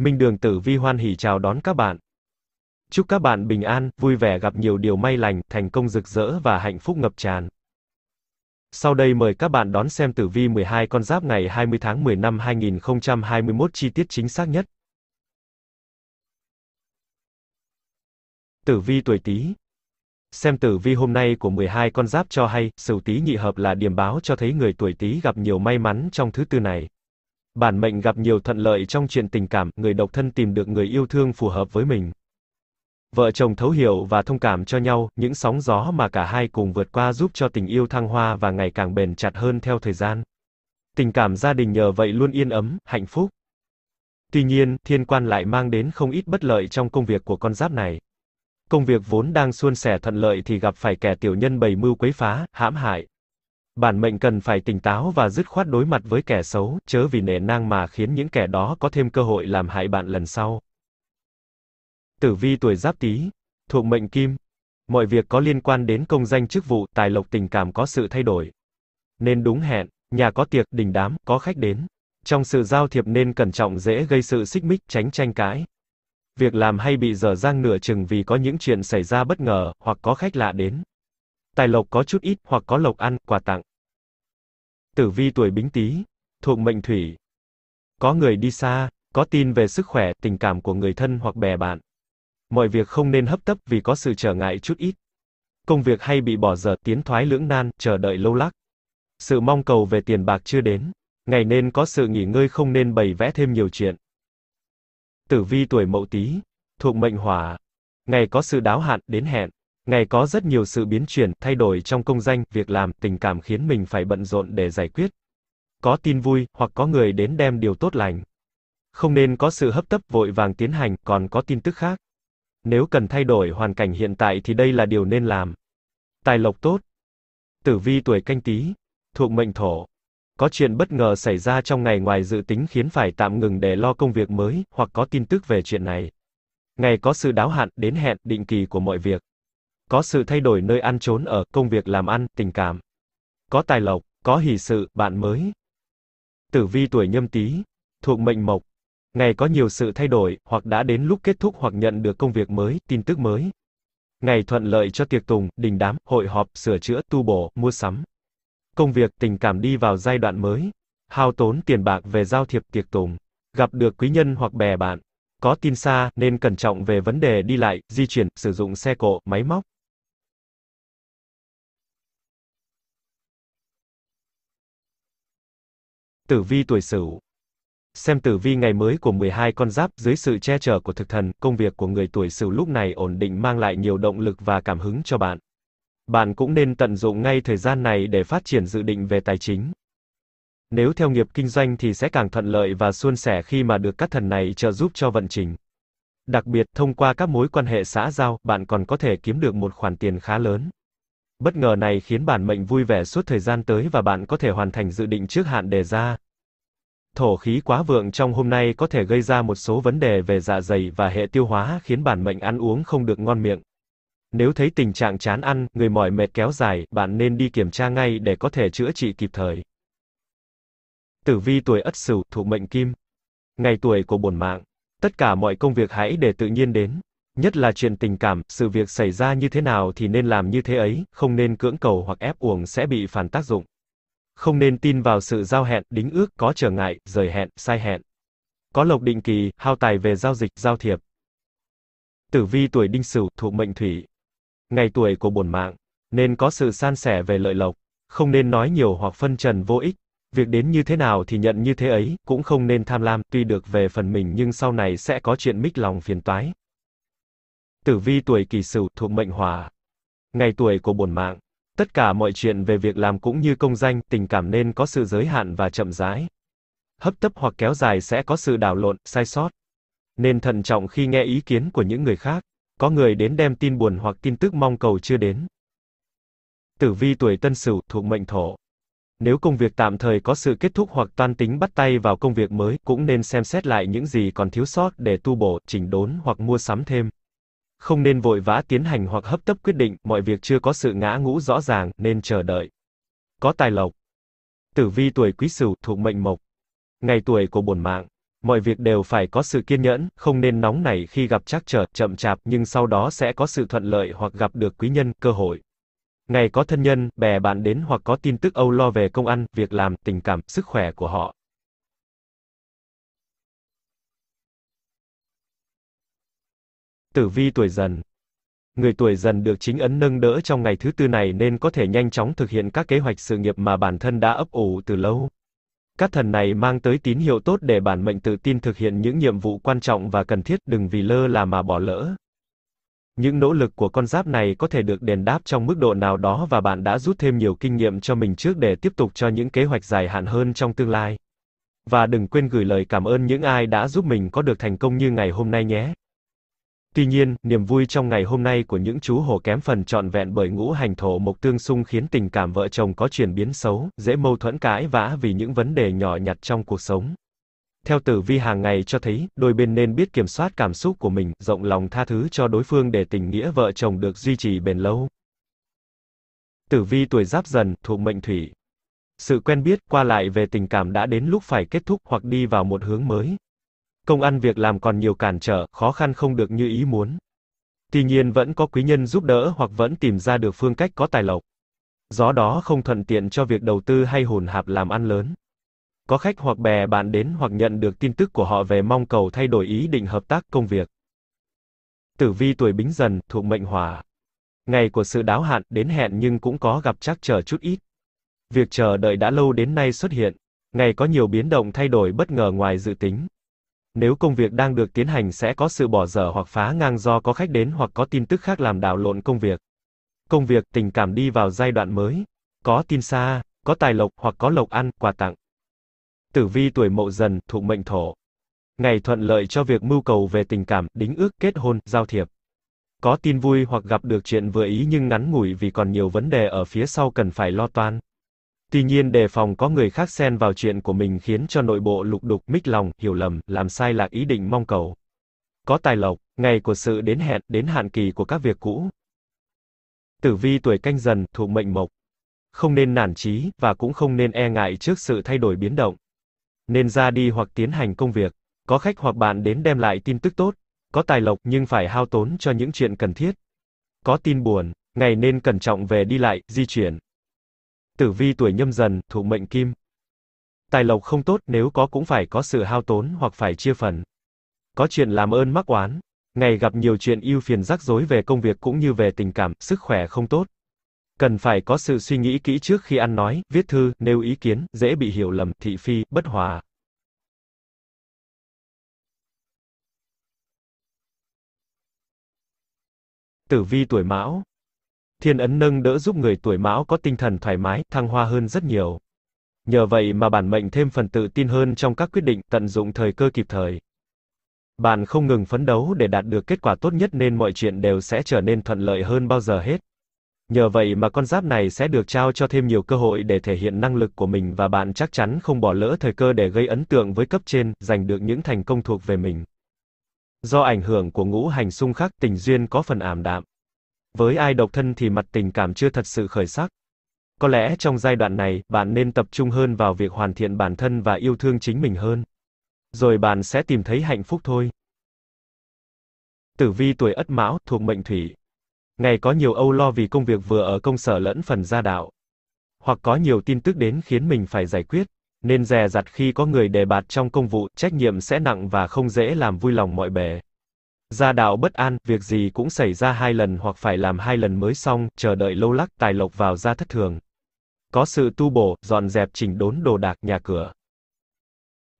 Minh Đường Tử Vi hoan hỉ chào đón các bạn. Chúc các bạn bình an, vui vẻ gặp nhiều điều may lành, thành công rực rỡ và hạnh phúc ngập tràn. Sau đây mời các bạn đón xem tử vi 12 con giáp ngày 20 tháng 10 năm 2021 chi tiết chính xác nhất. Tử vi tuổi Tý. Xem tử vi hôm nay của 12 con giáp cho hay, Sửu Tý nhị hợp là điểm báo cho thấy người tuổi Tý gặp nhiều may mắn trong thứ tư này. Bản mệnh gặp nhiều thuận lợi trong chuyện tình cảm, người độc thân tìm được người yêu thương phù hợp với mình. Vợ chồng thấu hiểu và thông cảm cho nhau, những sóng gió mà cả hai cùng vượt qua giúp cho tình yêu thăng hoa và ngày càng bền chặt hơn theo thời gian. Tình cảm gia đình nhờ vậy luôn yên ấm, hạnh phúc. Tuy nhiên, thiên quan lại mang đến không ít bất lợi trong công việc của con giáp này. Công việc vốn đang suôn sẻ thuận lợi thì gặp phải kẻ tiểu nhân bày mưu quấy phá, hãm hại, Bản mệnh cần phải tỉnh táo và dứt khoát đối mặt với kẻ xấu, chớ vì nể nang mà khiến những kẻ đó có thêm cơ hội làm hại bạn lần sau. Tử vi tuổi Giáp Tý, thuộc mệnh Kim. Mọi việc có liên quan đến công danh chức vụ, tài lộc tình cảm có sự thay đổi. Nên đúng hẹn, nhà có tiệc, đình đám, có khách đến. Trong sự giao thiệp nên cẩn trọng dễ gây sự xích mích, tránh tranh cãi. Việc làm hay bị dở dang nửa chừng vì có những chuyện xảy ra bất ngờ, hoặc có khách lạ đến tài lộc có chút ít hoặc có lộc ăn, quà tặng. Tử vi tuổi bính tý, thuộc mệnh thủy. Có người đi xa, có tin về sức khỏe, tình cảm của người thân hoặc bè bạn. Mọi việc không nên hấp tấp vì có sự trở ngại chút ít. Công việc hay bị bỏ dở, tiến thoái lưỡng nan, chờ đợi lâu lắc. Sự mong cầu về tiền bạc chưa đến. Ngày nên có sự nghỉ ngơi không nên bày vẽ thêm nhiều chuyện. Tử vi tuổi mậu tý, thuộc mệnh hỏa. Ngày có sự đáo hạn, đến hẹn. Ngày có rất nhiều sự biến chuyển, thay đổi trong công danh, việc làm, tình cảm khiến mình phải bận rộn để giải quyết. Có tin vui, hoặc có người đến đem điều tốt lành. Không nên có sự hấp tấp vội vàng tiến hành, còn có tin tức khác. Nếu cần thay đổi hoàn cảnh hiện tại thì đây là điều nên làm. Tài lộc tốt. Tử vi tuổi canh tí, thuộc mệnh thổ. Có chuyện bất ngờ xảy ra trong ngày ngoài dự tính khiến phải tạm ngừng để lo công việc mới, hoặc có tin tức về chuyện này. Ngày có sự đáo hạn, đến hẹn, định kỳ của mọi việc có sự thay đổi nơi ăn trốn ở, công việc làm ăn, tình cảm. Có tài lộc, có hỷ sự, bạn mới. Tử vi tuổi nhâm tý, thuộc mệnh mộc. Ngày có nhiều sự thay đổi, hoặc đã đến lúc kết thúc hoặc nhận được công việc mới, tin tức mới. Ngày thuận lợi cho tiệc tùng, đình đám, hội họp, sửa chữa, tu bổ, mua sắm. Công việc, tình cảm đi vào giai đoạn mới. Hao tốn tiền bạc về giao thiệp tiệc tùng. Gặp được quý nhân hoặc bè bạn. Có tin xa, nên cẩn trọng về vấn đề đi lại, di chuyển, sử dụng xe cộ, máy móc. Tử vi tuổi Sửu. Xem tử vi ngày mới của 12 con giáp dưới sự che chở của thực thần, công việc của người tuổi Sửu lúc này ổn định mang lại nhiều động lực và cảm hứng cho bạn. Bạn cũng nên tận dụng ngay thời gian này để phát triển dự định về tài chính. Nếu theo nghiệp kinh doanh thì sẽ càng thuận lợi và suôn sẻ khi mà được các thần này trợ giúp cho vận trình. Đặc biệt, thông qua các mối quan hệ xã giao, bạn còn có thể kiếm được một khoản tiền khá lớn. Bất ngờ này khiến bản mệnh vui vẻ suốt thời gian tới và bạn có thể hoàn thành dự định trước hạn đề ra. Thổ khí quá vượng trong hôm nay có thể gây ra một số vấn đề về dạ dày và hệ tiêu hóa khiến bản mệnh ăn uống không được ngon miệng. Nếu thấy tình trạng chán ăn, người mỏi mệt kéo dài, bạn nên đi kiểm tra ngay để có thể chữa trị kịp thời. Tử vi tuổi Ất Sửu, thuộc mệnh Kim. Ngày tuổi của bổn mạng. Tất cả mọi công việc hãy để tự nhiên đến. Nhất là chuyện tình cảm, sự việc xảy ra như thế nào thì nên làm như thế ấy, không nên cưỡng cầu hoặc ép uổng sẽ bị phản tác dụng. Không nên tin vào sự giao hẹn, đính ước, có trở ngại, rời hẹn, sai hẹn. Có lộc định kỳ, hao tài về giao dịch, giao thiệp. Tử vi tuổi đinh sửu, thuộc mệnh thủy. Ngày tuổi của bổn mạng, nên có sự san sẻ về lợi lộc, không nên nói nhiều hoặc phân trần vô ích. Việc đến như thế nào thì nhận như thế ấy, cũng không nên tham lam, tuy được về phần mình nhưng sau này sẽ có chuyện mích lòng phiền toái. Tử vi tuổi kỷ sửu thuộc mệnh hỏa. Ngày tuổi của bổn mạng. Tất cả mọi chuyện về việc làm cũng như công danh, tình cảm nên có sự giới hạn và chậm rãi. Hấp tấp hoặc kéo dài sẽ có sự đảo lộn, sai sót. Nên thận trọng khi nghe ý kiến của những người khác. Có người đến đem tin buồn hoặc tin tức mong cầu chưa đến. Tử vi tuổi tân sửu thuộc mệnh thổ. Nếu công việc tạm thời có sự kết thúc hoặc toan tính bắt tay vào công việc mới, cũng nên xem xét lại những gì còn thiếu sót để tu bổ, chỉnh đốn hoặc mua sắm thêm không nên vội vã tiến hành hoặc hấp tấp quyết định, mọi việc chưa có sự ngã ngũ rõ ràng, nên chờ đợi. Có tài lộc. Tử vi tuổi quý sửu thuộc mệnh mộc. Ngày tuổi của bổn mạng. Mọi việc đều phải có sự kiên nhẫn, không nên nóng nảy khi gặp trắc trở, chậm chạp, nhưng sau đó sẽ có sự thuận lợi hoặc gặp được quý nhân, cơ hội. Ngày có thân nhân, bè bạn đến hoặc có tin tức âu lo về công ăn, việc làm, tình cảm, sức khỏe của họ. Tử vi tuổi dần Người tuổi dần được chính ấn nâng đỡ trong ngày thứ tư này nên có thể nhanh chóng thực hiện các kế hoạch sự nghiệp mà bản thân đã ấp ủ từ lâu. Các thần này mang tới tín hiệu tốt để bản mệnh tự tin thực hiện những nhiệm vụ quan trọng và cần thiết đừng vì lơ là mà bỏ lỡ. Những nỗ lực của con giáp này có thể được đền đáp trong mức độ nào đó và bạn đã rút thêm nhiều kinh nghiệm cho mình trước để tiếp tục cho những kế hoạch dài hạn hơn trong tương lai. Và đừng quên gửi lời cảm ơn những ai đã giúp mình có được thành công như ngày hôm nay nhé. Tuy nhiên, niềm vui trong ngày hôm nay của những chú hổ kém phần trọn vẹn bởi ngũ hành thổ mộc tương xung khiến tình cảm vợ chồng có chuyển biến xấu, dễ mâu thuẫn cãi vã vì những vấn đề nhỏ nhặt trong cuộc sống. Theo tử vi hàng ngày cho thấy, đôi bên nên biết kiểm soát cảm xúc của mình, rộng lòng tha thứ cho đối phương để tình nghĩa vợ chồng được duy trì bền lâu. Tử vi tuổi giáp dần, thuộc mệnh thủy. Sự quen biết, qua lại về tình cảm đã đến lúc phải kết thúc hoặc đi vào một hướng mới, công ăn việc làm còn nhiều cản trở, khó khăn không được như ý muốn. Tuy nhiên vẫn có quý nhân giúp đỡ hoặc vẫn tìm ra được phương cách có tài lộc. Do đó không thuận tiện cho việc đầu tư hay hồn hạp làm ăn lớn. Có khách hoặc bè bạn đến hoặc nhận được tin tức của họ về mong cầu thay đổi ý định hợp tác công việc. Tử vi tuổi bính dần, thuộc mệnh hỏa. Ngày của sự đáo hạn, đến hẹn nhưng cũng có gặp trắc trở chút ít. Việc chờ đợi đã lâu đến nay xuất hiện. Ngày có nhiều biến động thay đổi bất ngờ ngoài dự tính. Nếu công việc đang được tiến hành sẽ có sự bỏ dở hoặc phá ngang do có khách đến hoặc có tin tức khác làm đảo lộn công việc. Công việc, tình cảm đi vào giai đoạn mới. Có tin xa, có tài lộc hoặc có lộc ăn, quà tặng. Tử vi tuổi mậu dần, thuộc mệnh thổ. Ngày thuận lợi cho việc mưu cầu về tình cảm, đính ước, kết hôn, giao thiệp. Có tin vui hoặc gặp được chuyện vừa ý nhưng ngắn ngủi vì còn nhiều vấn đề ở phía sau cần phải lo toan. Tuy nhiên đề phòng có người khác xen vào chuyện của mình khiến cho nội bộ lục đục mích lòng, hiểu lầm, làm sai lạc ý định mong cầu. Có tài lộc, ngày của sự đến hẹn, đến hạn kỳ của các việc cũ. Tử vi tuổi canh dần, thuộc mệnh mộc. Không nên nản chí, và cũng không nên e ngại trước sự thay đổi biến động. Nên ra đi hoặc tiến hành công việc. Có khách hoặc bạn đến đem lại tin tức tốt. Có tài lộc nhưng phải hao tốn cho những chuyện cần thiết. Có tin buồn, ngày nên cẩn trọng về đi lại, di chuyển, Tử vi tuổi nhâm dần, thuộc mệnh kim. Tài lộc không tốt, nếu có cũng phải có sự hao tốn hoặc phải chia phần. Có chuyện làm ơn mắc oán. Ngày gặp nhiều chuyện ưu phiền rắc rối về công việc cũng như về tình cảm, sức khỏe không tốt. Cần phải có sự suy nghĩ kỹ trước khi ăn nói, viết thư, nêu ý kiến, dễ bị hiểu lầm, thị phi, bất hòa. Tử vi tuổi Mão, thiên ấn nâng đỡ giúp người tuổi mão có tinh thần thoải mái, thăng hoa hơn rất nhiều. Nhờ vậy mà bản mệnh thêm phần tự tin hơn trong các quyết định, tận dụng thời cơ kịp thời. Bạn không ngừng phấn đấu để đạt được kết quả tốt nhất nên mọi chuyện đều sẽ trở nên thuận lợi hơn bao giờ hết. Nhờ vậy mà con giáp này sẽ được trao cho thêm nhiều cơ hội để thể hiện năng lực của mình và bạn chắc chắn không bỏ lỡ thời cơ để gây ấn tượng với cấp trên, giành được những thành công thuộc về mình. Do ảnh hưởng của ngũ hành xung khắc, tình duyên có phần ảm đạm. Với ai độc thân thì mặt tình cảm chưa thật sự khởi sắc. Có lẽ trong giai đoạn này, bạn nên tập trung hơn vào việc hoàn thiện bản thân và yêu thương chính mình hơn. Rồi bạn sẽ tìm thấy hạnh phúc thôi. Tử vi tuổi Ất Mão, thuộc mệnh Thủy. Ngày có nhiều âu lo vì công việc vừa ở công sở lẫn phần gia đạo. Hoặc có nhiều tin tức đến khiến mình phải giải quyết, nên dè dặt khi có người đề bạt trong công vụ, trách nhiệm sẽ nặng và không dễ làm vui lòng mọi bề. Gia đạo bất an, việc gì cũng xảy ra hai lần hoặc phải làm hai lần mới xong, chờ đợi lâu lắc tài lộc vào gia thất thường. Có sự tu bổ, dọn dẹp chỉnh đốn đồ đạc nhà cửa.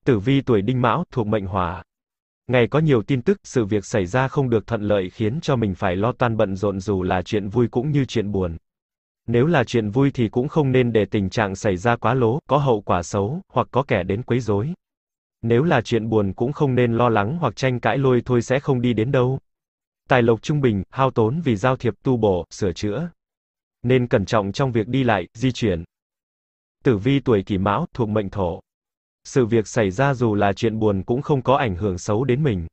Tử vi tuổi đinh mão, thuộc mệnh hỏa. Ngày có nhiều tin tức, sự việc xảy ra không được thuận lợi khiến cho mình phải lo toan bận rộn dù là chuyện vui cũng như chuyện buồn. Nếu là chuyện vui thì cũng không nên để tình trạng xảy ra quá lố, có hậu quả xấu, hoặc có kẻ đến quấy rối. Nếu là chuyện buồn cũng không nên lo lắng hoặc tranh cãi lôi thôi sẽ không đi đến đâu. Tài lộc trung bình, hao tốn vì giao thiệp tu bổ, sửa chữa. Nên cẩn trọng trong việc đi lại, di chuyển. Tử vi tuổi kỷ mão, thuộc mệnh thổ. Sự việc xảy ra dù là chuyện buồn cũng không có ảnh hưởng xấu đến mình.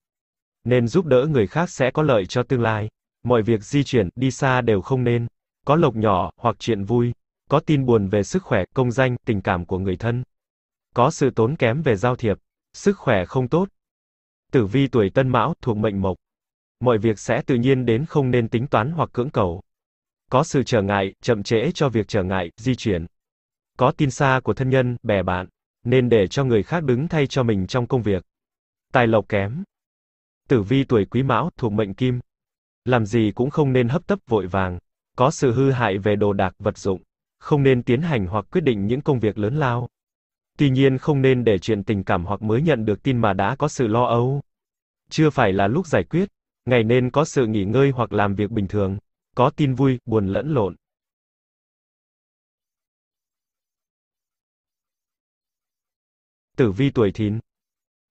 Nên giúp đỡ người khác sẽ có lợi cho tương lai. Mọi việc di chuyển, đi xa đều không nên. Có lộc nhỏ, hoặc chuyện vui. Có tin buồn về sức khỏe, công danh, tình cảm của người thân. Có sự tốn kém về giao thiệp. Sức khỏe không tốt. Tử vi tuổi Tân Mão thuộc mệnh mộc. Mọi việc sẽ tự nhiên đến không nên tính toán hoặc cưỡng cầu. Có sự trở ngại, chậm trễ cho việc trở ngại, di chuyển. Có tin xa của thân nhân, bè bạn, nên để cho người khác đứng thay cho mình trong công việc. Tài lộc kém. Tử vi tuổi Quý Mão thuộc mệnh Kim. Làm gì cũng không nên hấp tấp vội vàng, có sự hư hại về đồ đạc vật dụng, không nên tiến hành hoặc quyết định những công việc lớn lao. Tuy nhiên không nên để chuyện tình cảm hoặc mới nhận được tin mà đã có sự lo âu. Chưa phải là lúc giải quyết, ngày nên có sự nghỉ ngơi hoặc làm việc bình thường, có tin vui, buồn lẫn lộn. Tử vi tuổi thìn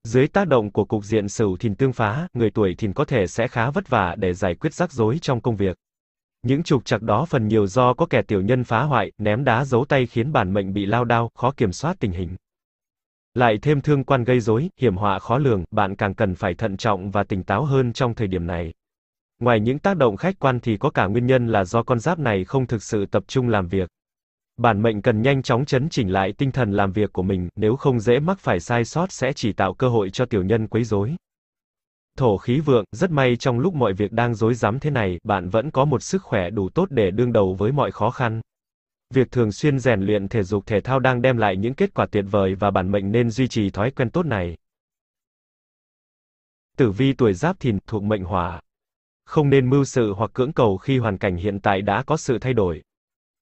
dưới tác động của cục diện sửu thìn tương phá, người tuổi thìn có thể sẽ khá vất vả để giải quyết rắc rối trong công việc. Những trục trặc đó phần nhiều do có kẻ tiểu nhân phá hoại, ném đá giấu tay khiến bản mệnh bị lao đao, khó kiểm soát tình hình. Lại thêm thương quan gây rối, hiểm họa khó lường, bạn càng cần phải thận trọng và tỉnh táo hơn trong thời điểm này. Ngoài những tác động khách quan thì có cả nguyên nhân là do con giáp này không thực sự tập trung làm việc. Bản mệnh cần nhanh chóng chấn chỉnh lại tinh thần làm việc của mình, nếu không dễ mắc phải sai sót sẽ chỉ tạo cơ hội cho tiểu nhân quấy rối. Thổ khí vượng, rất may trong lúc mọi việc đang rối rắm thế này, bạn vẫn có một sức khỏe đủ tốt để đương đầu với mọi khó khăn. Việc thường xuyên rèn luyện thể dục thể thao đang đem lại những kết quả tuyệt vời và bản mệnh nên duy trì thói quen tốt này. Tử vi tuổi Giáp Thìn thuộc mệnh Hỏa. Không nên mưu sự hoặc cưỡng cầu khi hoàn cảnh hiện tại đã có sự thay đổi.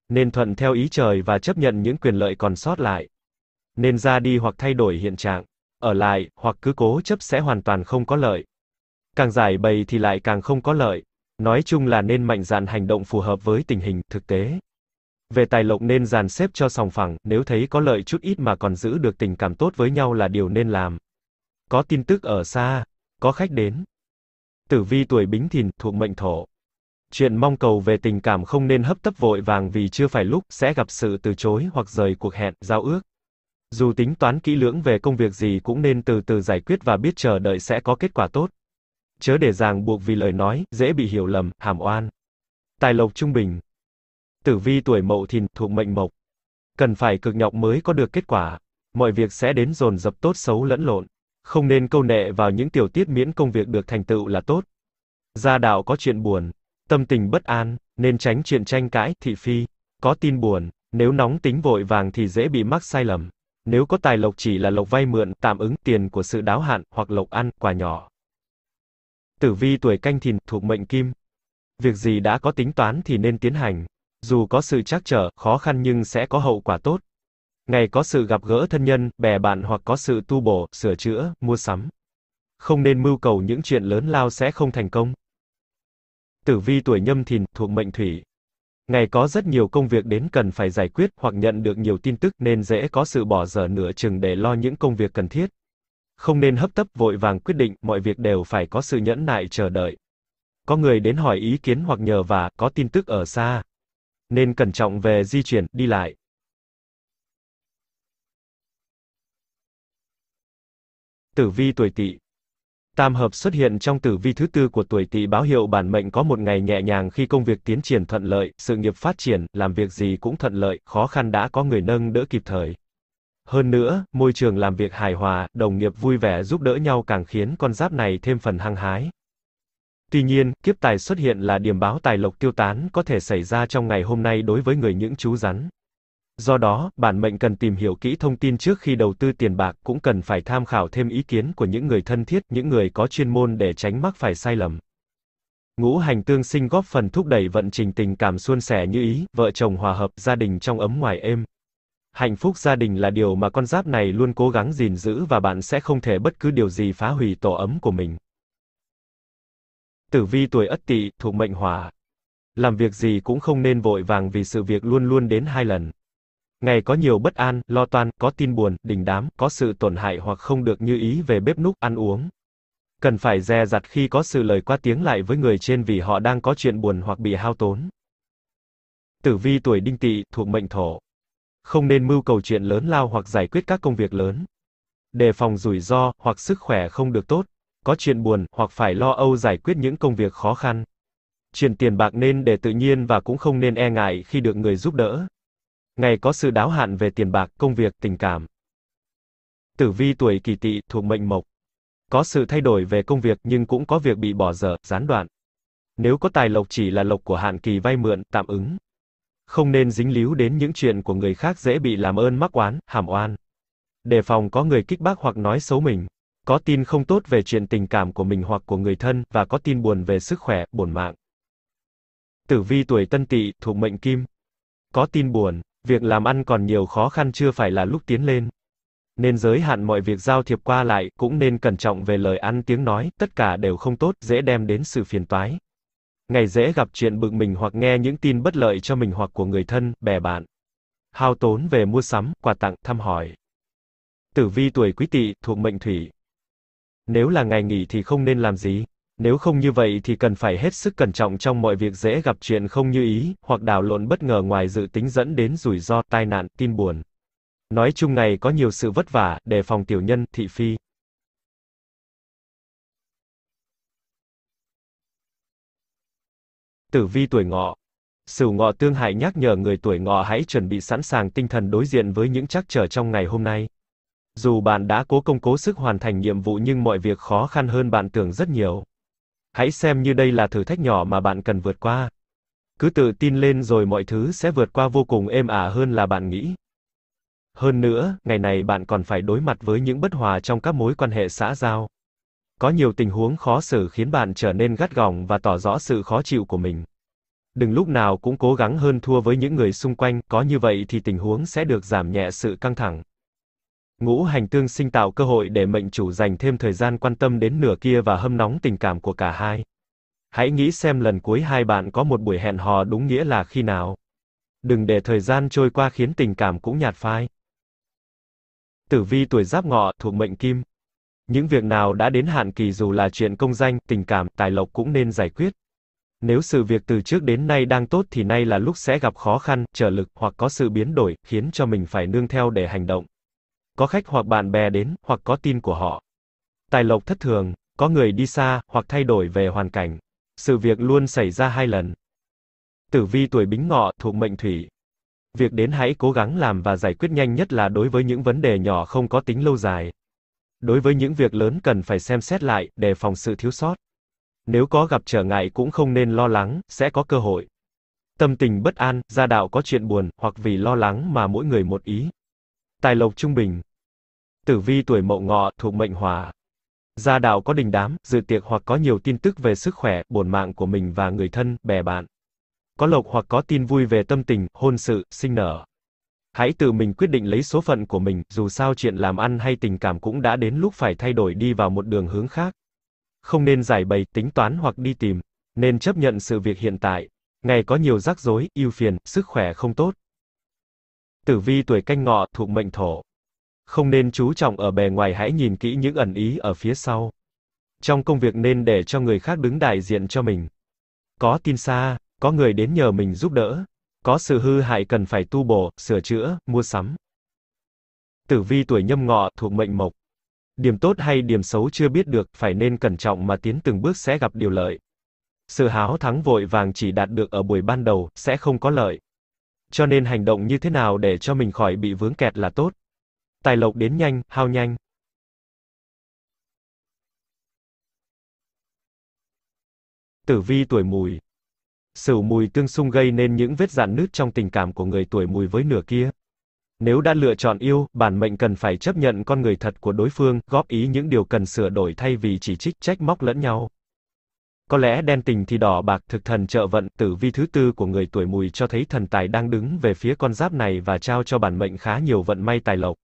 Nên thuận theo ý trời và chấp nhận những quyền lợi còn sót lại. Nên ra đi hoặc thay đổi hiện trạng, ở lại hoặc cứ cố chấp sẽ hoàn toàn không có lợi. Càng giải bày thì lại càng không có lợi. Nói chung là nên mạnh dạn hành động phù hợp với tình hình thực tế. Về tài lộc nên dàn xếp cho sòng phẳng, nếu thấy có lợi chút ít mà còn giữ được tình cảm tốt với nhau là điều nên làm. Có tin tức ở xa, có khách đến. Tử vi tuổi Bính Thìn thuộc mệnh Thổ. Chuyện mong cầu về tình cảm không nên hấp tấp vội vàng vì chưa phải lúc sẽ gặp sự từ chối hoặc rời cuộc hẹn, giao ước. Dù tính toán kỹ lưỡng về công việc gì cũng nên từ từ giải quyết và biết chờ đợi sẽ có kết quả tốt chớ để ràng buộc vì lời nói, dễ bị hiểu lầm, hàm oan. Tài lộc trung bình. Tử vi tuổi mậu thìn, thuộc mệnh mộc. Cần phải cực nhọc mới có được kết quả. Mọi việc sẽ đến dồn dập tốt xấu lẫn lộn. Không nên câu nệ vào những tiểu tiết miễn công việc được thành tựu là tốt. Gia đạo có chuyện buồn, tâm tình bất an, nên tránh chuyện tranh cãi, thị phi. Có tin buồn, nếu nóng tính vội vàng thì dễ bị mắc sai lầm. Nếu có tài lộc chỉ là lộc vay mượn, tạm ứng tiền của sự đáo hạn, hoặc lộc ăn, quà nhỏ. Tử vi tuổi canh thìn, thuộc mệnh kim. Việc gì đã có tính toán thì nên tiến hành. Dù có sự trắc trở, khó khăn nhưng sẽ có hậu quả tốt. Ngày có sự gặp gỡ thân nhân, bè bạn hoặc có sự tu bổ, sửa chữa, mua sắm. Không nên mưu cầu những chuyện lớn lao sẽ không thành công. Tử vi tuổi nhâm thìn, thuộc mệnh thủy. Ngày có rất nhiều công việc đến cần phải giải quyết hoặc nhận được nhiều tin tức nên dễ có sự bỏ giờ nửa chừng để lo những công việc cần thiết không nên hấp tấp vội vàng quyết định, mọi việc đều phải có sự nhẫn nại chờ đợi. Có người đến hỏi ý kiến hoặc nhờ và có tin tức ở xa. Nên cẩn trọng về di chuyển, đi lại. Tử vi tuổi Tỵ. Tam hợp xuất hiện trong tử vi thứ tư của tuổi Tỵ báo hiệu bản mệnh có một ngày nhẹ nhàng khi công việc tiến triển thuận lợi, sự nghiệp phát triển, làm việc gì cũng thuận lợi, khó khăn đã có người nâng đỡ kịp thời. Hơn nữa, môi trường làm việc hài hòa, đồng nghiệp vui vẻ giúp đỡ nhau càng khiến con giáp này thêm phần hăng hái. Tuy nhiên, kiếp tài xuất hiện là điểm báo tài lộc tiêu tán có thể xảy ra trong ngày hôm nay đối với người những chú rắn. Do đó, bản mệnh cần tìm hiểu kỹ thông tin trước khi đầu tư tiền bạc cũng cần phải tham khảo thêm ý kiến của những người thân thiết, những người có chuyên môn để tránh mắc phải sai lầm. Ngũ hành tương sinh góp phần thúc đẩy vận trình tình cảm suôn sẻ như ý, vợ chồng hòa hợp, gia đình trong ấm ngoài êm. Hạnh phúc gia đình là điều mà con giáp này luôn cố gắng gìn giữ và bạn sẽ không thể bất cứ điều gì phá hủy tổ ấm của mình. Tử vi tuổi Ất Tỵ, thuộc mệnh Hỏa. Làm việc gì cũng không nên vội vàng vì sự việc luôn luôn đến hai lần. Ngày có nhiều bất an, lo toan, có tin buồn, đình đám, có sự tổn hại hoặc không được như ý về bếp núc, ăn uống. Cần phải dè dặt khi có sự lời qua tiếng lại với người trên vì họ đang có chuyện buồn hoặc bị hao tốn. Tử vi tuổi Đinh Tỵ, thuộc mệnh Thổ không nên mưu cầu chuyện lớn lao hoặc giải quyết các công việc lớn. Đề phòng rủi ro hoặc sức khỏe không được tốt, có chuyện buồn hoặc phải lo âu giải quyết những công việc khó khăn. Chuyện tiền bạc nên để tự nhiên và cũng không nên e ngại khi được người giúp đỡ. Ngày có sự đáo hạn về tiền bạc, công việc, tình cảm. Tử vi tuổi kỷ tỵ thuộc mệnh mộc. Có sự thay đổi về công việc nhưng cũng có việc bị bỏ dở, gián đoạn. Nếu có tài lộc chỉ là lộc của hạn kỳ vay mượn, tạm ứng không nên dính líu đến những chuyện của người khác dễ bị làm ơn mắc oán, hàm oan. Đề phòng có người kích bác hoặc nói xấu mình, có tin không tốt về chuyện tình cảm của mình hoặc của người thân và có tin buồn về sức khỏe, bổn mạng. Tử vi tuổi Tân Tỵ thuộc mệnh Kim. Có tin buồn, việc làm ăn còn nhiều khó khăn chưa phải là lúc tiến lên. Nên giới hạn mọi việc giao thiệp qua lại, cũng nên cẩn trọng về lời ăn tiếng nói, tất cả đều không tốt, dễ đem đến sự phiền toái ngày dễ gặp chuyện bực mình hoặc nghe những tin bất lợi cho mình hoặc của người thân, bè bạn. Hao tốn về mua sắm, quà tặng, thăm hỏi. Tử vi tuổi quý tỵ, thuộc mệnh thủy. Nếu là ngày nghỉ thì không nên làm gì. Nếu không như vậy thì cần phải hết sức cẩn trọng trong mọi việc dễ gặp chuyện không như ý, hoặc đảo lộn bất ngờ ngoài dự tính dẫn đến rủi ro, tai nạn, tin buồn. Nói chung ngày có nhiều sự vất vả, đề phòng tiểu nhân, thị phi. Tử vi tuổi ngọ. Sửu ngọ tương hại nhắc nhở người tuổi ngọ hãy chuẩn bị sẵn sàng tinh thần đối diện với những trắc trở trong ngày hôm nay. Dù bạn đã cố công cố sức hoàn thành nhiệm vụ nhưng mọi việc khó khăn hơn bạn tưởng rất nhiều. Hãy xem như đây là thử thách nhỏ mà bạn cần vượt qua. Cứ tự tin lên rồi mọi thứ sẽ vượt qua vô cùng êm ả hơn là bạn nghĩ. Hơn nữa, ngày này bạn còn phải đối mặt với những bất hòa trong các mối quan hệ xã giao có nhiều tình huống khó xử khiến bạn trở nên gắt gỏng và tỏ rõ sự khó chịu của mình. Đừng lúc nào cũng cố gắng hơn thua với những người xung quanh, có như vậy thì tình huống sẽ được giảm nhẹ sự căng thẳng. Ngũ hành tương sinh tạo cơ hội để mệnh chủ dành thêm thời gian quan tâm đến nửa kia và hâm nóng tình cảm của cả hai. Hãy nghĩ xem lần cuối hai bạn có một buổi hẹn hò đúng nghĩa là khi nào. Đừng để thời gian trôi qua khiến tình cảm cũng nhạt phai. Tử vi tuổi Giáp Ngọ thuộc mệnh Kim, những việc nào đã đến hạn kỳ dù là chuyện công danh, tình cảm, tài lộc cũng nên giải quyết. Nếu sự việc từ trước đến nay đang tốt thì nay là lúc sẽ gặp khó khăn, trở lực hoặc có sự biến đổi, khiến cho mình phải nương theo để hành động. Có khách hoặc bạn bè đến, hoặc có tin của họ. Tài lộc thất thường, có người đi xa, hoặc thay đổi về hoàn cảnh. Sự việc luôn xảy ra hai lần. Tử vi tuổi bính ngọ thuộc mệnh thủy. Việc đến hãy cố gắng làm và giải quyết nhanh nhất là đối với những vấn đề nhỏ không có tính lâu dài. Đối với những việc lớn cần phải xem xét lại, đề phòng sự thiếu sót. Nếu có gặp trở ngại cũng không nên lo lắng, sẽ có cơ hội. Tâm tình bất an, gia đạo có chuyện buồn, hoặc vì lo lắng mà mỗi người một ý. Tài lộc trung bình. Tử vi tuổi mậu ngọ, thuộc mệnh hỏa. Gia đạo có đình đám, dự tiệc hoặc có nhiều tin tức về sức khỏe, bổn mạng của mình và người thân, bè bạn. Có lộc hoặc có tin vui về tâm tình, hôn sự, sinh nở. Hãy tự mình quyết định lấy số phận của mình, dù sao chuyện làm ăn hay tình cảm cũng đã đến lúc phải thay đổi đi vào một đường hướng khác. Không nên giải bày, tính toán hoặc đi tìm, nên chấp nhận sự việc hiện tại. Ngày có nhiều rắc rối, ưu phiền, sức khỏe không tốt. Tử vi tuổi canh ngọ, thuộc mệnh thổ. Không nên chú trọng ở bề ngoài hãy nhìn kỹ những ẩn ý ở phía sau. Trong công việc nên để cho người khác đứng đại diện cho mình. Có tin xa, có người đến nhờ mình giúp đỡ, có sự hư hại cần phải tu bổ, sửa chữa, mua sắm. Tử vi tuổi nhâm ngọ thuộc mệnh mộc. Điểm tốt hay điểm xấu chưa biết được, phải nên cẩn trọng mà tiến từng bước sẽ gặp điều lợi. Sự háo thắng vội vàng chỉ đạt được ở buổi ban đầu, sẽ không có lợi. Cho nên hành động như thế nào để cho mình khỏi bị vướng kẹt là tốt. Tài lộc đến nhanh, hao nhanh. Tử vi tuổi mùi, Sửu mùi tương xung gây nên những vết dạn nứt trong tình cảm của người tuổi mùi với nửa kia. Nếu đã lựa chọn yêu, bản mệnh cần phải chấp nhận con người thật của đối phương, góp ý những điều cần sửa đổi thay vì chỉ trích trách móc lẫn nhau. Có lẽ đen tình thì đỏ bạc thực thần trợ vận, tử vi thứ tư của người tuổi mùi cho thấy thần tài đang đứng về phía con giáp này và trao cho bản mệnh khá nhiều vận may tài lộc.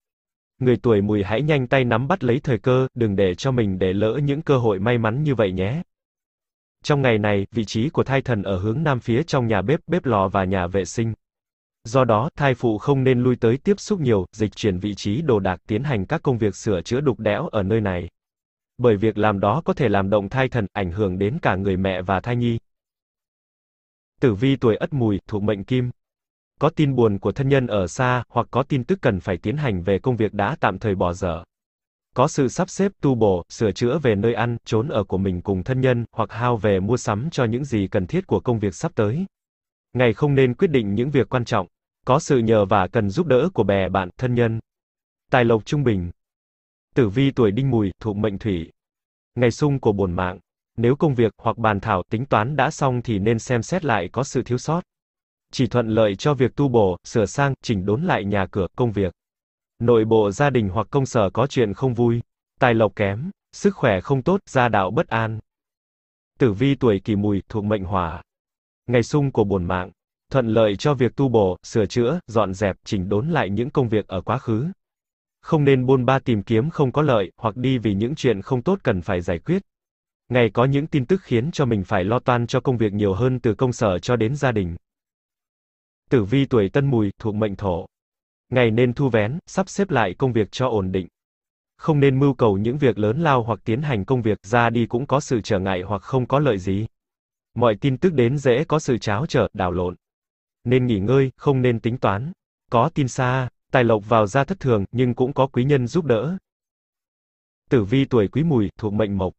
Người tuổi mùi hãy nhanh tay nắm bắt lấy thời cơ, đừng để cho mình để lỡ những cơ hội may mắn như vậy nhé. Trong ngày này, vị trí của thai thần ở hướng nam phía trong nhà bếp, bếp lò và nhà vệ sinh. Do đó, thai phụ không nên lui tới tiếp xúc nhiều, dịch chuyển vị trí đồ đạc tiến hành các công việc sửa chữa đục đẽo ở nơi này. Bởi việc làm đó có thể làm động thai thần, ảnh hưởng đến cả người mẹ và thai nhi. Tử vi tuổi Ất Mùi, thuộc mệnh Kim. Có tin buồn của thân nhân ở xa, hoặc có tin tức cần phải tiến hành về công việc đã tạm thời bỏ dở. Có sự sắp xếp, tu bổ, sửa chữa về nơi ăn, trốn ở của mình cùng thân nhân, hoặc hao về mua sắm cho những gì cần thiết của công việc sắp tới. Ngày không nên quyết định những việc quan trọng. Có sự nhờ và cần giúp đỡ của bè bạn, thân nhân. Tài lộc trung bình. Tử vi tuổi đinh mùi, thuộc mệnh thủy. Ngày sung của bổn mạng. Nếu công việc hoặc bàn thảo tính toán đã xong thì nên xem xét lại có sự thiếu sót. Chỉ thuận lợi cho việc tu bổ, sửa sang, chỉnh đốn lại nhà cửa, công việc nội bộ gia đình hoặc công sở có chuyện không vui, tài lộc kém, sức khỏe không tốt, gia đạo bất an. Tử vi tuổi kỷ mùi thuộc mệnh hỏa. Ngày sung của bổn mạng, thuận lợi cho việc tu bổ, sửa chữa, dọn dẹp, chỉnh đốn lại những công việc ở quá khứ. Không nên buôn ba tìm kiếm không có lợi, hoặc đi vì những chuyện không tốt cần phải giải quyết. Ngày có những tin tức khiến cho mình phải lo toan cho công việc nhiều hơn từ công sở cho đến gia đình. Tử vi tuổi tân mùi, thuộc mệnh thổ. Ngày nên thu vén, sắp xếp lại công việc cho ổn định. Không nên mưu cầu những việc lớn lao hoặc tiến hành công việc ra đi cũng có sự trở ngại hoặc không có lợi gì. Mọi tin tức đến dễ có sự cháo trở, đảo lộn. Nên nghỉ ngơi, không nên tính toán. Có tin xa, tài lộc vào ra thất thường, nhưng cũng có quý nhân giúp đỡ. Tử vi tuổi quý mùi, thuộc mệnh mộc.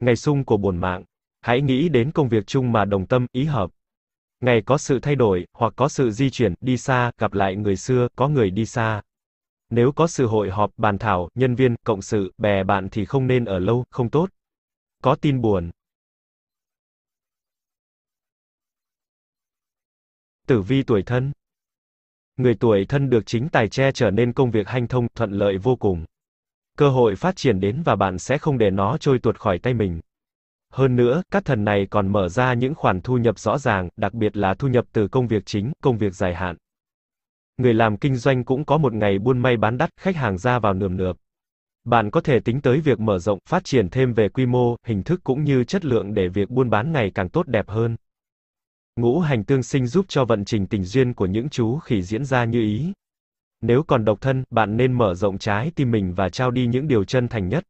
Ngày sung của bổn mạng. Hãy nghĩ đến công việc chung mà đồng tâm, ý hợp. Ngày có sự thay đổi, hoặc có sự di chuyển, đi xa, gặp lại người xưa, có người đi xa. Nếu có sự hội họp, bàn thảo, nhân viên, cộng sự, bè bạn thì không nên ở lâu, không tốt. Có tin buồn. Tử vi tuổi thân Người tuổi thân được chính tài che trở nên công việc hanh thông, thuận lợi vô cùng. Cơ hội phát triển đến và bạn sẽ không để nó trôi tuột khỏi tay mình. Hơn nữa, các thần này còn mở ra những khoản thu nhập rõ ràng, đặc biệt là thu nhập từ công việc chính, công việc dài hạn. Người làm kinh doanh cũng có một ngày buôn may bán đắt, khách hàng ra vào nườm nượp. Bạn có thể tính tới việc mở rộng, phát triển thêm về quy mô, hình thức cũng như chất lượng để việc buôn bán ngày càng tốt đẹp hơn. Ngũ hành tương sinh giúp cho vận trình tình duyên của những chú khỉ diễn ra như ý. Nếu còn độc thân, bạn nên mở rộng trái tim mình và trao đi những điều chân thành nhất.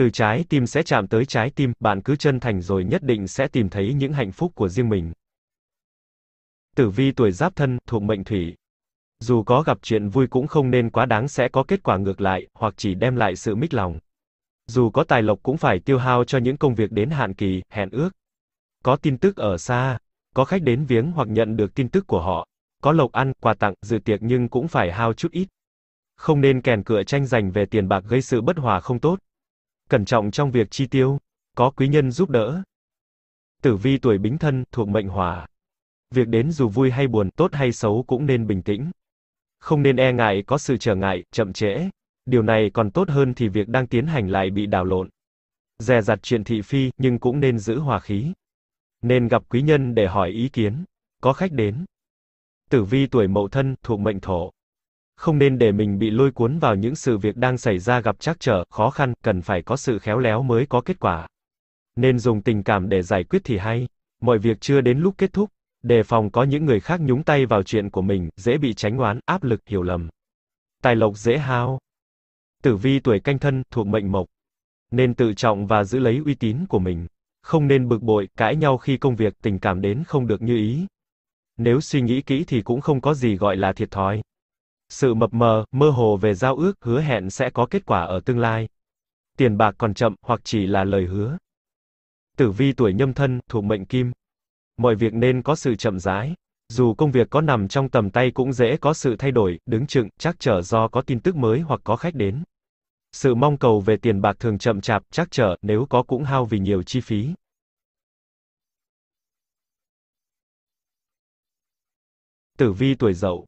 Từ trái tim sẽ chạm tới trái tim, bạn cứ chân thành rồi nhất định sẽ tìm thấy những hạnh phúc của riêng mình. Tử vi tuổi giáp thân, thuộc mệnh thủy. Dù có gặp chuyện vui cũng không nên quá đáng sẽ có kết quả ngược lại, hoặc chỉ đem lại sự mích lòng. Dù có tài lộc cũng phải tiêu hao cho những công việc đến hạn kỳ, hẹn ước. Có tin tức ở xa, có khách đến viếng hoặc nhận được tin tức của họ. Có lộc ăn, quà tặng, dự tiệc nhưng cũng phải hao chút ít. Không nên kèn cựa tranh giành về tiền bạc gây sự bất hòa không tốt. Cẩn trọng trong việc chi tiêu, có quý nhân giúp đỡ. Tử vi tuổi Bính Thân thuộc mệnh Hỏa. Việc đến dù vui hay buồn, tốt hay xấu cũng nên bình tĩnh. Không nên e ngại có sự trở ngại, chậm trễ. Điều này còn tốt hơn thì việc đang tiến hành lại bị đảo lộn. Dè dặt chuyện thị phi, nhưng cũng nên giữ hòa khí. Nên gặp quý nhân để hỏi ý kiến. Có khách đến. Tử vi tuổi Mậu Thân thuộc mệnh Thổ không nên để mình bị lôi cuốn vào những sự việc đang xảy ra gặp trắc trở, khó khăn, cần phải có sự khéo léo mới có kết quả. Nên dùng tình cảm để giải quyết thì hay, mọi việc chưa đến lúc kết thúc, đề phòng có những người khác nhúng tay vào chuyện của mình, dễ bị tránh oán, áp lực, hiểu lầm. Tài lộc dễ hao. Tử vi tuổi canh thân, thuộc mệnh mộc. Nên tự trọng và giữ lấy uy tín của mình. Không nên bực bội, cãi nhau khi công việc, tình cảm đến không được như ý. Nếu suy nghĩ kỹ thì cũng không có gì gọi là thiệt thòi. Sự mập mờ, mơ hồ về giao ước, hứa hẹn sẽ có kết quả ở tương lai. Tiền bạc còn chậm, hoặc chỉ là lời hứa. Tử vi tuổi nhâm thân, thuộc mệnh kim. Mọi việc nên có sự chậm rãi. Dù công việc có nằm trong tầm tay cũng dễ có sự thay đổi, đứng chừng, chắc trở do có tin tức mới hoặc có khách đến. Sự mong cầu về tiền bạc thường chậm chạp, chắc trở, nếu có cũng hao vì nhiều chi phí. Tử vi tuổi dậu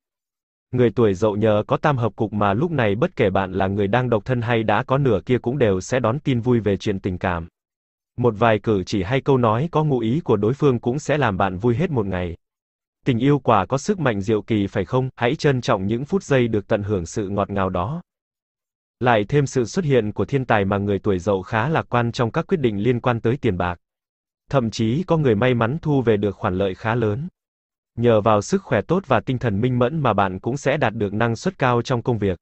Người tuổi dậu nhờ có tam hợp cục mà lúc này bất kể bạn là người đang độc thân hay đã có nửa kia cũng đều sẽ đón tin vui về chuyện tình cảm. Một vài cử chỉ hay câu nói có ngụ ý của đối phương cũng sẽ làm bạn vui hết một ngày. Tình yêu quả có sức mạnh diệu kỳ phải không? Hãy trân trọng những phút giây được tận hưởng sự ngọt ngào đó. Lại thêm sự xuất hiện của thiên tài mà người tuổi dậu khá lạc quan trong các quyết định liên quan tới tiền bạc. Thậm chí có người may mắn thu về được khoản lợi khá lớn. Nhờ vào sức khỏe tốt và tinh thần minh mẫn mà bạn cũng sẽ đạt được năng suất cao trong công việc.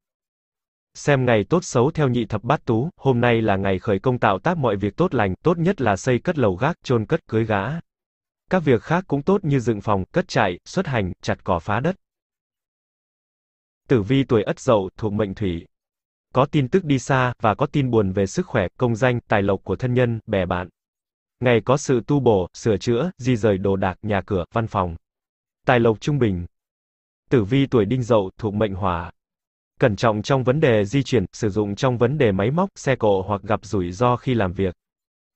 Xem ngày tốt xấu theo nhị thập bát tú, hôm nay là ngày khởi công tạo tác mọi việc tốt lành, tốt nhất là xây cất lầu gác, chôn cất, cưới gã. Các việc khác cũng tốt như dựng phòng, cất trại, xuất hành, chặt cỏ phá đất. Tử vi tuổi Ất Dậu thuộc mệnh Thủy. Có tin tức đi xa và có tin buồn về sức khỏe, công danh, tài lộc của thân nhân, bè bạn. Ngày có sự tu bổ, sửa chữa, di rời đồ đạc, nhà cửa, văn phòng. Tài lộc trung bình. Tử vi tuổi đinh dậu thuộc mệnh hỏa. Cẩn trọng trong vấn đề di chuyển, sử dụng trong vấn đề máy móc, xe cộ hoặc gặp rủi ro khi làm việc.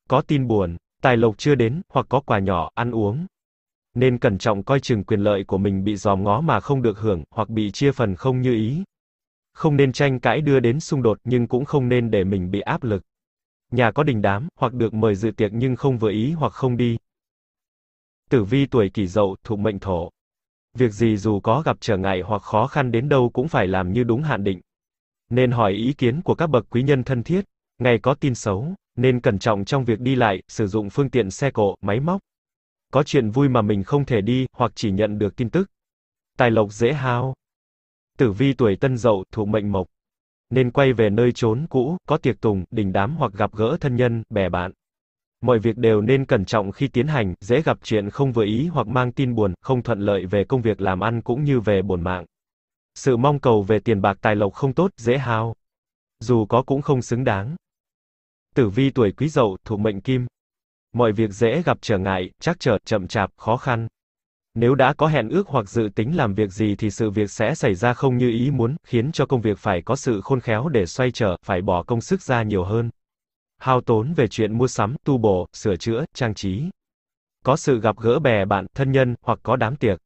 Có tin buồn, tài lộc chưa đến, hoặc có quà nhỏ, ăn uống. Nên cẩn trọng coi chừng quyền lợi của mình bị giòm ngó mà không được hưởng, hoặc bị chia phần không như ý. Không nên tranh cãi đưa đến xung đột, nhưng cũng không nên để mình bị áp lực. Nhà có đình đám, hoặc được mời dự tiệc nhưng không vừa ý hoặc không đi. Tử vi tuổi kỷ dậu, thuộc mệnh thổ. Việc gì dù có gặp trở ngại hoặc khó khăn đến đâu cũng phải làm như đúng hạn định. Nên hỏi ý kiến của các bậc quý nhân thân thiết, ngày có tin xấu, nên cẩn trọng trong việc đi lại, sử dụng phương tiện xe cộ, máy móc. Có chuyện vui mà mình không thể đi, hoặc chỉ nhận được tin tức. Tài lộc dễ hao. Tử vi tuổi tân dậu, thuộc mệnh mộc. Nên quay về nơi trốn cũ, có tiệc tùng, đình đám hoặc gặp gỡ thân nhân, bè bạn mọi việc đều nên cẩn trọng khi tiến hành, dễ gặp chuyện không vừa ý hoặc mang tin buồn, không thuận lợi về công việc làm ăn cũng như về bổn mạng. Sự mong cầu về tiền bạc tài lộc không tốt, dễ hao. Dù có cũng không xứng đáng. Tử vi tuổi Quý Dậu, thuộc mệnh Kim. Mọi việc dễ gặp trở ngại, trắc trở, chậm chạp, khó khăn. Nếu đã có hẹn ước hoặc dự tính làm việc gì thì sự việc sẽ xảy ra không như ý muốn, khiến cho công việc phải có sự khôn khéo để xoay trở, phải bỏ công sức ra nhiều hơn hao tốn về chuyện mua sắm, tu bổ, sửa chữa, trang trí. Có sự gặp gỡ bè bạn, thân nhân, hoặc có đám tiệc.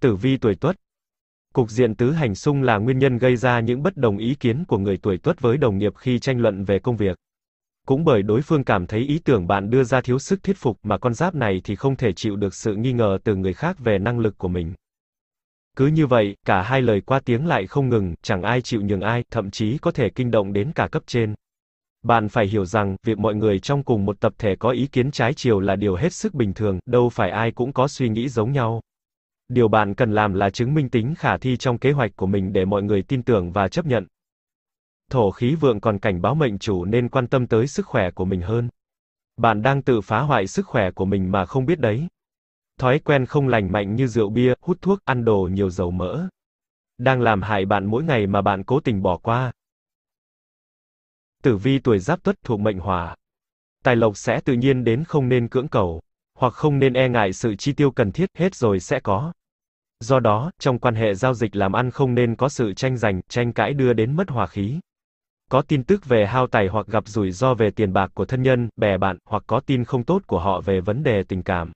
Tử vi tuổi tuất Cục diện tứ hành xung là nguyên nhân gây ra những bất đồng ý kiến của người tuổi tuất với đồng nghiệp khi tranh luận về công việc. Cũng bởi đối phương cảm thấy ý tưởng bạn đưa ra thiếu sức thuyết phục mà con giáp này thì không thể chịu được sự nghi ngờ từ người khác về năng lực của mình. Cứ như vậy, cả hai lời qua tiếng lại không ngừng, chẳng ai chịu nhường ai, thậm chí có thể kinh động đến cả cấp trên. Bạn phải hiểu rằng, việc mọi người trong cùng một tập thể có ý kiến trái chiều là điều hết sức bình thường, đâu phải ai cũng có suy nghĩ giống nhau. Điều bạn cần làm là chứng minh tính khả thi trong kế hoạch của mình để mọi người tin tưởng và chấp nhận. Thổ khí vượng còn cảnh báo mệnh chủ nên quan tâm tới sức khỏe của mình hơn. Bạn đang tự phá hoại sức khỏe của mình mà không biết đấy thói quen không lành mạnh như rượu bia, hút thuốc, ăn đồ nhiều dầu mỡ. Đang làm hại bạn mỗi ngày mà bạn cố tình bỏ qua. Tử vi tuổi giáp tuất thuộc mệnh hỏa. Tài lộc sẽ tự nhiên đến không nên cưỡng cầu, hoặc không nên e ngại sự chi tiêu cần thiết, hết rồi sẽ có. Do đó, trong quan hệ giao dịch làm ăn không nên có sự tranh giành, tranh cãi đưa đến mất hòa khí. Có tin tức về hao tài hoặc gặp rủi ro về tiền bạc của thân nhân, bè bạn, hoặc có tin không tốt của họ về vấn đề tình cảm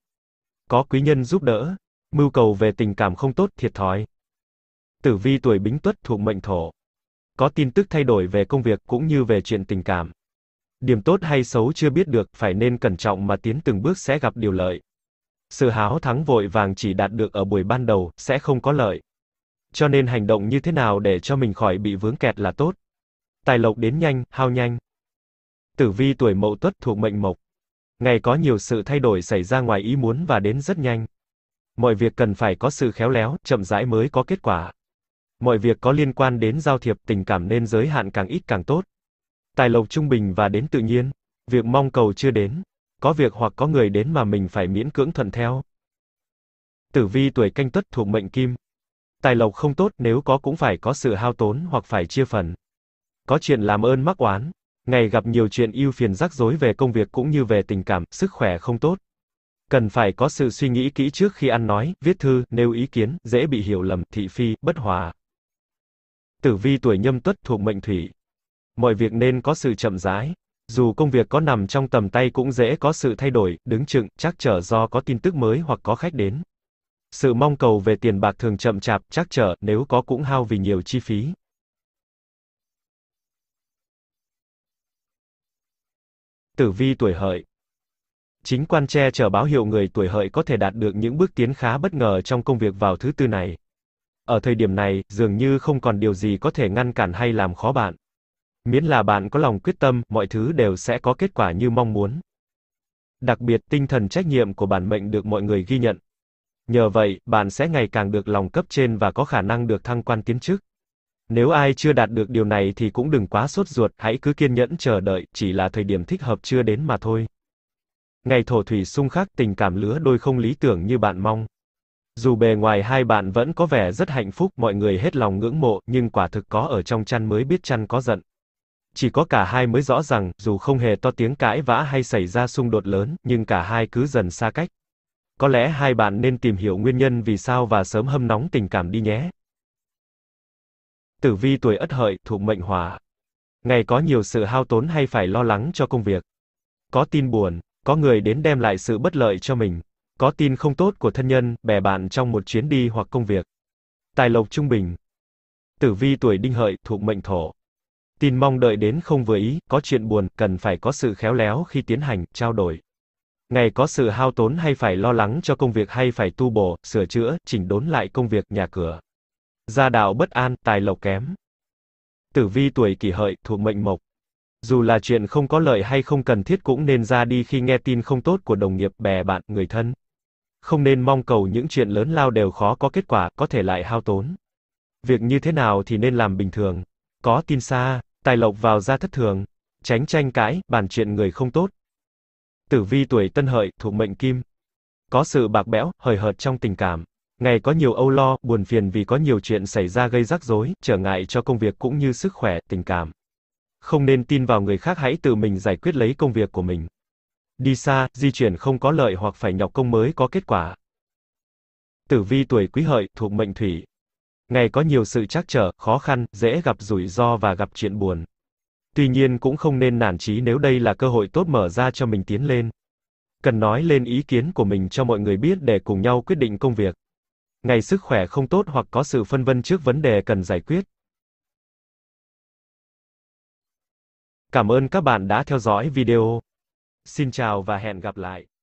có quý nhân giúp đỡ, mưu cầu về tình cảm không tốt thiệt thòi. Tử vi tuổi Bính Tuất thuộc mệnh Thổ. Có tin tức thay đổi về công việc cũng như về chuyện tình cảm. Điểm tốt hay xấu chưa biết được, phải nên cẩn trọng mà tiến từng bước sẽ gặp điều lợi. Sự háo thắng vội vàng chỉ đạt được ở buổi ban đầu sẽ không có lợi. Cho nên hành động như thế nào để cho mình khỏi bị vướng kẹt là tốt. Tài lộc đến nhanh, hao nhanh. Tử vi tuổi Mậu Tuất thuộc mệnh Mộc. Ngày có nhiều sự thay đổi xảy ra ngoài ý muốn và đến rất nhanh. Mọi việc cần phải có sự khéo léo, chậm rãi mới có kết quả. Mọi việc có liên quan đến giao thiệp tình cảm nên giới hạn càng ít càng tốt. Tài lộc trung bình và đến tự nhiên, việc mong cầu chưa đến, có việc hoặc có người đến mà mình phải miễn cưỡng thuận theo. Tử vi tuổi canh tuất thuộc mệnh kim. Tài lộc không tốt nếu có cũng phải có sự hao tốn hoặc phải chia phần. Có chuyện làm ơn mắc oán, Ngày gặp nhiều chuyện ưu phiền rắc rối về công việc cũng như về tình cảm, sức khỏe không tốt. Cần phải có sự suy nghĩ kỹ trước khi ăn nói, viết thư, nêu ý kiến, dễ bị hiểu lầm, thị phi, bất hòa. Tử vi tuổi nhâm tuất thuộc mệnh thủy. Mọi việc nên có sự chậm rãi. Dù công việc có nằm trong tầm tay cũng dễ có sự thay đổi, đứng chừng, chắc trở do có tin tức mới hoặc có khách đến. Sự mong cầu về tiền bạc thường chậm chạp, chắc trở, nếu có cũng hao vì nhiều chi phí. tử vi tuổi hợi. Chính quan che chở báo hiệu người tuổi hợi có thể đạt được những bước tiến khá bất ngờ trong công việc vào thứ tư này. Ở thời điểm này, dường như không còn điều gì có thể ngăn cản hay làm khó bạn. Miễn là bạn có lòng quyết tâm, mọi thứ đều sẽ có kết quả như mong muốn. Đặc biệt, tinh thần trách nhiệm của bản mệnh được mọi người ghi nhận. Nhờ vậy, bạn sẽ ngày càng được lòng cấp trên và có khả năng được thăng quan tiến chức. Nếu ai chưa đạt được điều này thì cũng đừng quá sốt ruột, hãy cứ kiên nhẫn chờ đợi, chỉ là thời điểm thích hợp chưa đến mà thôi. Ngày thổ thủy xung khắc, tình cảm lứa đôi không lý tưởng như bạn mong. Dù bề ngoài hai bạn vẫn có vẻ rất hạnh phúc, mọi người hết lòng ngưỡng mộ, nhưng quả thực có ở trong chăn mới biết chăn có giận. Chỉ có cả hai mới rõ rằng, dù không hề to tiếng cãi vã hay xảy ra xung đột lớn, nhưng cả hai cứ dần xa cách. Có lẽ hai bạn nên tìm hiểu nguyên nhân vì sao và sớm hâm nóng tình cảm đi nhé. Tử vi tuổi Ất Hợi, thuộc mệnh Hỏa. Ngày có nhiều sự hao tốn hay phải lo lắng cho công việc. Có tin buồn, có người đến đem lại sự bất lợi cho mình, có tin không tốt của thân nhân, bè bạn trong một chuyến đi hoặc công việc. Tài lộc trung bình. Tử vi tuổi Đinh Hợi, thuộc mệnh Thổ. Tin mong đợi đến không vừa ý, có chuyện buồn, cần phải có sự khéo léo khi tiến hành trao đổi. Ngày có sự hao tốn hay phải lo lắng cho công việc hay phải tu bổ, sửa chữa, chỉnh đốn lại công việc nhà cửa gia đạo bất an, tài lộc kém. Tử vi tuổi kỷ hợi, thuộc mệnh mộc. Dù là chuyện không có lợi hay không cần thiết cũng nên ra đi khi nghe tin không tốt của đồng nghiệp, bè bạn, người thân. Không nên mong cầu những chuyện lớn lao đều khó có kết quả, có thể lại hao tốn. Việc như thế nào thì nên làm bình thường. Có tin xa, tài lộc vào ra thất thường. Tránh tranh cãi, bàn chuyện người không tốt. Tử vi tuổi tân hợi, thuộc mệnh kim. Có sự bạc bẽo, hời hợt trong tình cảm. Ngày có nhiều âu lo, buồn phiền vì có nhiều chuyện xảy ra gây rắc rối, trở ngại cho công việc cũng như sức khỏe, tình cảm. Không nên tin vào người khác hãy tự mình giải quyết lấy công việc của mình. Đi xa, di chuyển không có lợi hoặc phải nhọc công mới có kết quả. Tử vi tuổi quý hợi, thuộc mệnh thủy. Ngày có nhiều sự trắc trở, khó khăn, dễ gặp rủi ro và gặp chuyện buồn. Tuy nhiên cũng không nên nản chí nếu đây là cơ hội tốt mở ra cho mình tiến lên. Cần nói lên ý kiến của mình cho mọi người biết để cùng nhau quyết định công việc ngày sức khỏe không tốt hoặc có sự phân vân trước vấn đề cần giải quyết. Cảm ơn các bạn đã theo dõi video. Xin chào và hẹn gặp lại.